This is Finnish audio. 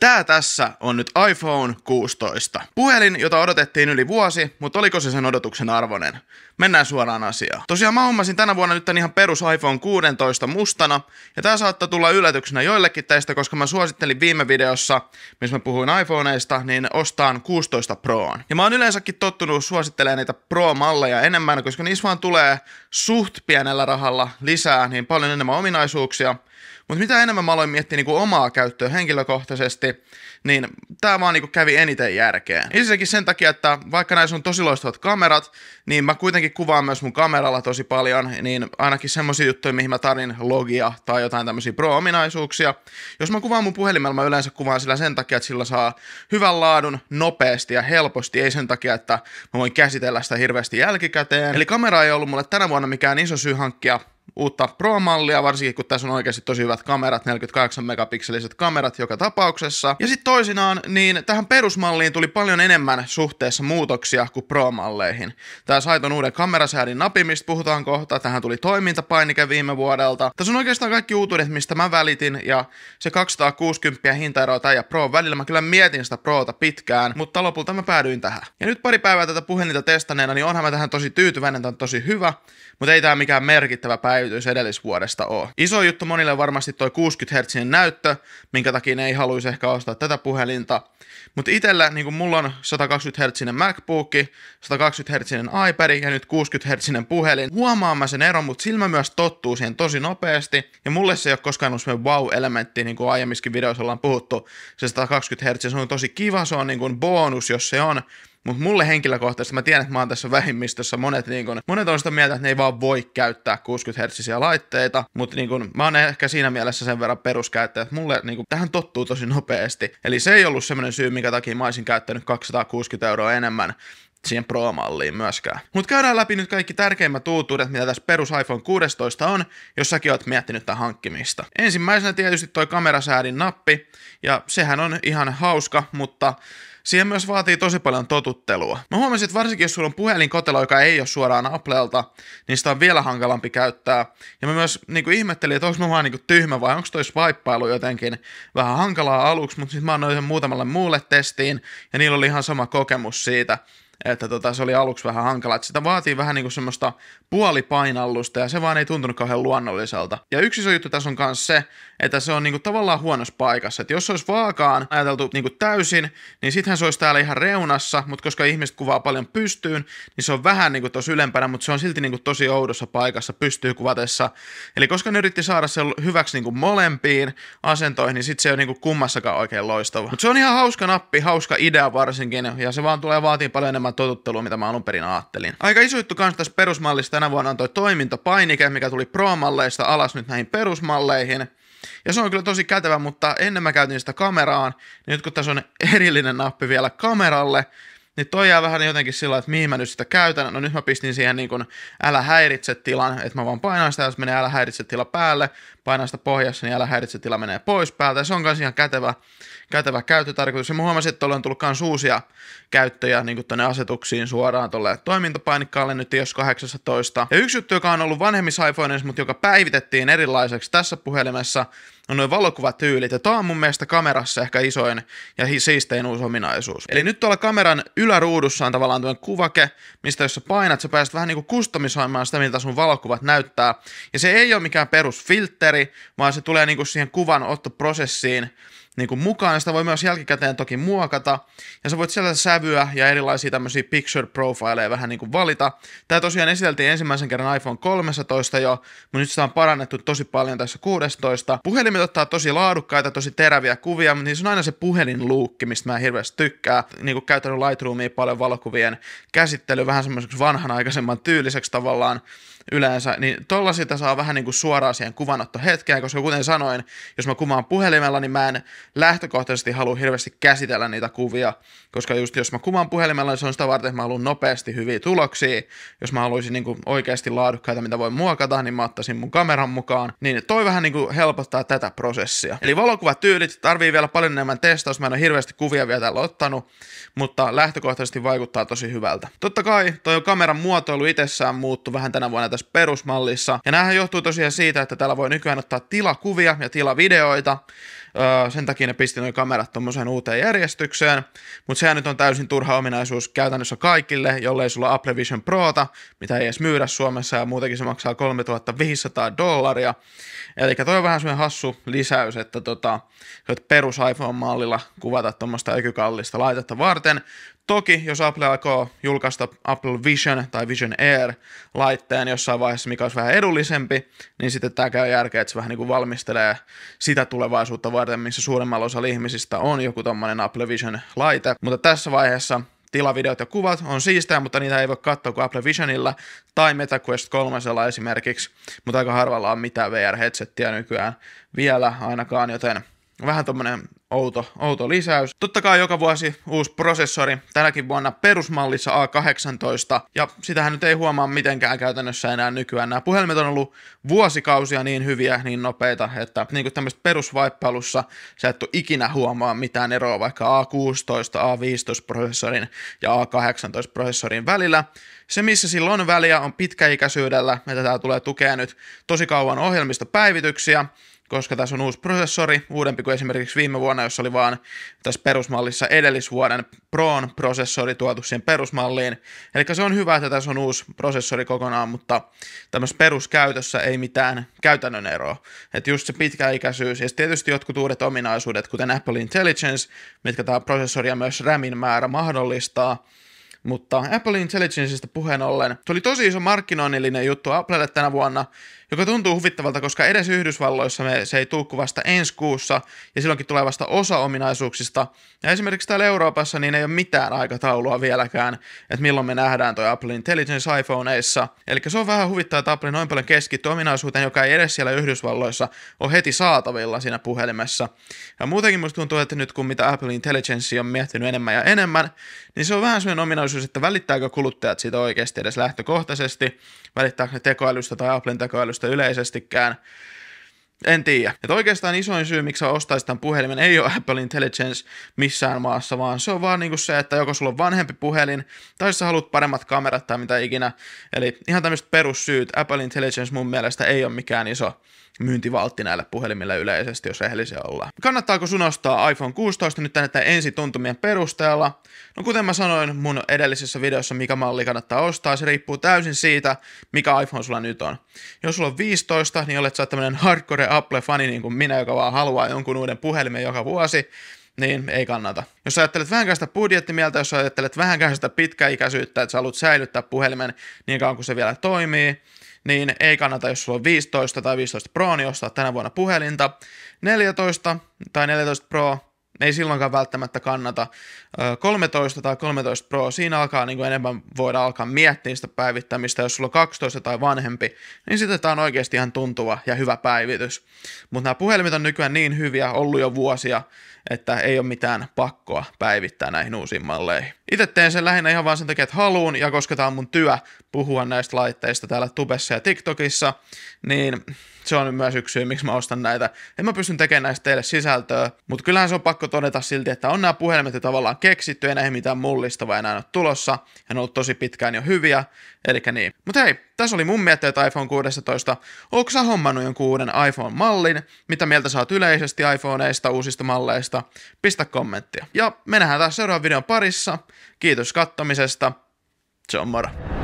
Tää tässä on nyt iPhone 16. Puhelin, jota odotettiin yli vuosi, mutta oliko se sen odotuksen arvoinen? Mennään suoraan asiaan. Tosiaan mä hommasin tänä vuonna nyt tän ihan perus iPhone 16 mustana, ja tää saattaa tulla yllätyksenä joillekin teistä, koska mä suosittelin viime videossa, missä mä puhuin iPhoneista, niin ostaan 16 Proon. Ja mä oon yleensäkin tottunut suosittelemaan niitä Pro-malleja enemmän, koska niissä vaan tulee suht pienellä rahalla lisää niin paljon enemmän ominaisuuksia, mutta mitä enemmän mä aloin miettiä niin kuin omaa käyttöä henkilökohtaisesti, niin tämä vaan niin kävi eniten järkeä. Ensinnäkin sen takia, että vaikka näissä on tosi loistavat kamerat, niin mä kuitenkin kuvaan myös mun kameralla tosi paljon, niin ainakin semmoisia juttuja, mihin mä tarin logia tai jotain tämmöisiä pro-ominaisuuksia. Jos mä kuvaan mun puhelimella, mä yleensä kuvaan sillä sen takia, että sillä saa hyvän laadun nopeasti ja helposti, ei sen takia, että mä voin käsitellä sitä hirveästi jälkikäteen. Eli kamera ei ollut mulle tänä vuonna mikään iso syy hankkia uutta Pro-mallia, varsinkin kun tässä on oikeasti tosi hyvät kamerat, 48 megapikseliset kamerat joka tapauksessa. Ja sitten toisinaan, niin tähän perusmalliin tuli paljon enemmän suhteessa muutoksia kuin Pro-malleihin. Tämä saiton uuden kamerasäädin napimista puhutaan kohta, tähän tuli toimintapainike viime vuodelta. Tässä on oikeastaan kaikki uutuudet, mistä mä välitin, ja se 260 hintaeroa tai ja Pro välillä mä kyllä mietin sitä Prota pitkään, mutta lopulta mä päädyin tähän. Ja nyt pari päivää tätä puhelinta testaneena, niin onhan mä tähän tosi tyytyväinen, tämä on tosi hyvä, mutta ei tämä mikään merkittävä päivä päivitys edellisvuodesta ole. Iso juttu monille on varmasti toi 60 Hz näyttö, minkä takia ne ei haluaisi ehkä ostaa tätä puhelinta. Mutta itellä, niin mulla on 120 Hz MacBook, 120 Hz iPad ja nyt 60 Hz puhelin, huomaan mä sen eron, mutta silmä myös tottuu siihen tosi nopeasti. Ja mulle se ei ole koskaan ollut semmoinen wow-elementti, niin kuin aiemmissakin videoissa ollaan puhuttu. Se 120 Hz, se on tosi kiva, se on niin kuin bonus, jos se on mutta mulle henkilökohtaisesti, mä tiedän, että mä oon tässä vähimmistössä, monet, niin kun, monet on sitä mieltä, että ne ei vaan voi käyttää 60 Hz laitteita, mutta niin kun, mä oon ehkä siinä mielessä sen verran peruskäyttäjä, että mulle niin kun, tähän tottuu tosi nopeasti. Eli se ei ollut semmoinen syy, minkä takia mä olisin käyttänyt 260 euroa enemmän, siihen Pro-malliin myöskään. Mutta käydään läpi nyt kaikki tärkeimmät uutuudet, mitä tässä perus iPhone 16 on, jos säkin oot miettinyt tämän hankkimista. Ensimmäisenä tietysti toi kamerasäädin nappi, ja sehän on ihan hauska, mutta siihen myös vaatii tosi paljon totuttelua. Mä huomasin, että varsinkin jos sulla on puhelinkotelo, joka ei ole suoraan Applelta, niin sitä on vielä hankalampi käyttää. Ja mä myös niin kuin ihmettelin, että onko mä vaan niin kuin tyhmä vai onko toi swippailu jotenkin vähän hankalaa aluksi, mutta sitten mä annoin sen muutamalle muulle testiin, ja niillä oli ihan sama kokemus siitä, että tota, se oli aluksi vähän hankala. Että sitä vaatii vähän niin kuin semmoista puolipainallusta ja se vaan ei tuntunut kauhean luonnolliselta. Ja yksi iso juttu tässä on myös se, että se on niin kuin tavallaan huonossa paikassa. Että jos se olisi vaakaan ajateltu kuin niinku täysin, niin sittenhän se olisi täällä ihan reunassa, mutta koska ihmiset kuvaa paljon pystyyn, niin se on vähän niin kuin tosi ylempänä, mutta se on silti niin kuin tosi oudossa paikassa pystyy kuvatessa. Eli koska ne yritti saada sen hyväksi kuin niinku molempiin asentoihin, niin sitten se ei ole kuin niinku kummassakaan oikein loistava. Mutta se on ihan hauska nappi, hauska idea varsinkin, ja se vaan tulee vaatii paljon enemmän samaa totuttelua, mitä mä alun perin ajattelin. Aika iso juttu kans tässä perusmallissa tänä vuonna on toi toimintapainike, mikä tuli pro-malleista alas nyt näihin perusmalleihin. Ja se on kyllä tosi kätevä, mutta ennen mä käytin sitä kameraan, niin nyt kun tässä on erillinen nappi vielä kameralle, niin toi jää vähän jotenkin sillä että mihin mä nyt sitä käytän. No nyt mä pistin siihen niin kuin älä häiritse tilan, että mä vaan painan sitä, jos menee älä häiritse tila päälle painaa sitä pohjassa, niin älä häiritse tila menee pois päältä. Ja se on myös ihan kätevä, kätevä käyttötarkoitus. Ja mä huomasin, että tuolla on tullut myös uusia käyttöjä niin tuonne asetuksiin suoraan tuolle toimintapainikkaalle nyt jos 18. Ja yksi juttu, joka on ollut vanhemmissa iPhoneissa, mutta joka päivitettiin erilaiseksi tässä puhelimessa, on noin valokuvatyylit, ja tämä on mun mielestä kamerassa ehkä isoin ja siistein uusi ominaisuus. Eli nyt tuolla kameran yläruudussa on tavallaan tuon kuvake, mistä jos sä painat, sä pääset vähän kuin niinku kustomisoimaan sitä, miltä sun valokuvat näyttää, ja se ei ole mikään perusfilter väri, vaan se tulee niin kuin siihen kuvanottoprosessiin niin kuin mukaan. Sitä voi myös jälkikäteen toki muokata. Ja sä voit sieltä sävyä ja erilaisia tämmöisiä picture profileja vähän niin kuin valita. Tämä tosiaan esiteltiin ensimmäisen kerran iPhone 13 jo, mutta nyt sitä on parannettu tosi paljon tässä 16. Puhelimet ottaa tosi laadukkaita, tosi teräviä kuvia, mutta se on aina se puhelinluukki, mistä mä hirveästi tykkään. Niin kuin käytänyt Lightroomia paljon valokuvien käsittely vähän semmoiseksi vanhanaikaisemman tyyliseksi tavallaan yleensä, niin tollasita saa vähän niin kuin suoraan siihen kuvanottohetkeen, koska kuten sanoin, jos mä kuvaan puhelimella, niin mä en lähtökohtaisesti halua hirveästi käsitellä niitä kuvia, koska just jos mä kuvaan puhelimella, niin se on sitä varten, että mä haluan nopeasti hyviä tuloksia. Jos mä haluaisin niin kuin oikeasti laadukkaita, mitä voi muokata, niin mä ottaisin mun kameran mukaan. Niin toi vähän niin kuin helpottaa tätä prosessia. Eli valokuvatyylit tarvii vielä paljon enemmän testaus. Mä en ole hirveästi kuvia vielä täällä ottanut, mutta lähtökohtaisesti vaikuttaa tosi hyvältä. Totta kai toi kameran muotoilu itsessään muuttu vähän tänä vuonna tässä perusmallissa. Ja näähän johtuu tosiaan siitä, että täällä voi nykyään ottaa tilakuvia ja tilavideoita, sen takia ne pisti nuo kamerat tuommoiseen uuteen järjestykseen, mutta sehän nyt on täysin turha ominaisuus käytännössä kaikille, jollei sulla Apple Vision Prota, mitä ei edes myydä Suomessa ja muutenkin se maksaa 3500 dollaria. Eli toi on vähän semmoinen hassu lisäys, että tota, perus iPhone-mallilla kuvata tuommoista ekykallista laitetta varten. Toki, jos Apple alkoi julkaista Apple Vision tai Vision Air-laitteen jossain vaiheessa, mikä olisi vähän edullisempi, niin sitten tämä käy järkeä, että se vähän niin kuin valmistelee sitä tulevaisuutta varten, varten, missä suuremmalla osalla ihmisistä on joku tommonen Apple Vision-laite. Mutta tässä vaiheessa tilavideot ja kuvat on siistää, mutta niitä ei voi katsoa kuin Apple Visionilla tai MetaQuest 3 esimerkiksi, mutta aika harvalla on mitään VR-headsettiä nykyään vielä ainakaan, joten vähän tommonen outo, outo lisäys. Totta kai joka vuosi uusi prosessori, tänäkin vuonna perusmallissa A18, ja sitähän nyt ei huomaa mitenkään käytännössä enää nykyään. Nämä puhelimet on ollut vuosikausia niin hyviä, niin nopeita, että niin kuin tämmöistä perusvaippailussa sä et ole ikinä huomaa mitään eroa vaikka A16, A15 prosessorin ja A18 prosessorin välillä. Se, missä sillä on väliä, on pitkäikäisyydellä, että tämä tulee tukea nyt tosi kauan ohjelmistopäivityksiä, koska tässä on uusi prosessori, uudempi kuin esimerkiksi viime vuonna, jossa oli vaan tässä perusmallissa edellisvuoden Proon prosessori tuotu siihen perusmalliin. Eli se on hyvä, että tässä on uusi prosessori kokonaan, mutta tämmöisessä peruskäytössä ei mitään käytännön eroa. Että just se pitkäikäisyys ja tietysti jotkut uudet ominaisuudet, kuten Apple Intelligence, mitkä tämä prosessori ja myös RAMin määrä mahdollistaa, mutta Apple Intelligenceista puheen ollen, se oli tosi iso markkinoinnillinen juttu Applelle tänä vuonna, joka tuntuu huvittavalta, koska edes Yhdysvalloissa me, se ei tule vasta ensi kuussa, ja silloinkin tulee vasta osa ominaisuuksista. Ja esimerkiksi täällä Euroopassa niin ei ole mitään aikataulua vieläkään, että milloin me nähdään toi Apple Intelligence iPhoneissa. Eli se on vähän huvittavaa, että Apple noin paljon keskittyy ominaisuuteen, joka ei edes siellä Yhdysvalloissa ole heti saatavilla siinä puhelimessa. Ja muutenkin musta tuntuu, että nyt kun mitä Apple Intelligence on miettinyt enemmän ja enemmän, niin se on vähän sellainen ominaisuus, että välittääkö kuluttajat siitä oikeasti edes lähtökohtaisesti, välittääkö ne tekoälystä tai Applen tekoälystä palveluista yleisestikään. En tiedä. Et oikeastaan isoin syy, miksi sä ostaisit tämän puhelimen, ei ole Apple Intelligence missään maassa, vaan se on vaan niinku se, että joko sulla on vanhempi puhelin, tai sä haluat paremmat kamerat tai mitä ikinä. Eli ihan tämmöiset perussyyt. Apple Intelligence mun mielestä ei ole mikään iso myyntivaltti näillä puhelimilla yleisesti, jos rehellisiä ollaan. Kannattaako sun ostaa iPhone 16 nyt tänne ensi tuntumien perusteella? No kuten mä sanoin mun edellisessä videossa, mikä malli kannattaa ostaa, se riippuu täysin siitä, mikä iPhone sulla nyt on. Jos sulla on 15, niin olet sä tämmönen hardcore Apple-fani niin kuin minä, joka vaan haluaa jonkun uuden puhelimen joka vuosi, niin ei kannata. Jos sä ajattelet vähänkään sitä budjettimieltä, jos sä ajattelet vähänkään sitä pitkäikäisyyttä, että sä haluat säilyttää puhelimen niin kauan kuin se vielä toimii, niin ei kannata, jos sulla on 15 tai 15 Pro, niin ostaa tänä vuonna puhelinta. 14 tai 14 Pro, ei silloinkaan välttämättä kannata. 13 tai 13 Pro, siinä alkaa niin kuin enemmän voida alkaa miettiä sitä päivittämistä. Jos sulla on 12 tai vanhempi, niin sitten tämä on oikeasti ihan tuntuva ja hyvä päivitys. Mutta nämä puhelimet on nykyään niin hyviä, ollut jo vuosia, että ei ole mitään pakkoa päivittää näihin uusiin malleihin. Itse teen sen lähinnä ihan vaan sen takia, että haluun, ja koska tämä on mun työ puhua näistä laitteista täällä tubessa ja TikTokissa, niin se on myös yksi syy, miksi mä ostan näitä. En mä pystyn tekemään näistä teille sisältöä, mutta kyllähän se on pakko todeta silti, että on nämä puhelimet jo tavallaan keksitty, ei näihin mitään mullistavaa enää ole tulossa, ja ne on ollut tosi pitkään jo hyviä, eli niin. Mutta hei, tässä oli mun mietteet iPhone 16. Onko sä hommannut jonkun uuden iPhone-mallin? Mitä mieltä saat yleisesti iPhoneista, uusista malleista? Pistä kommenttia. Ja me nähdään taas seuraavan videon parissa. Kiitos kattomisesta. Se on moro.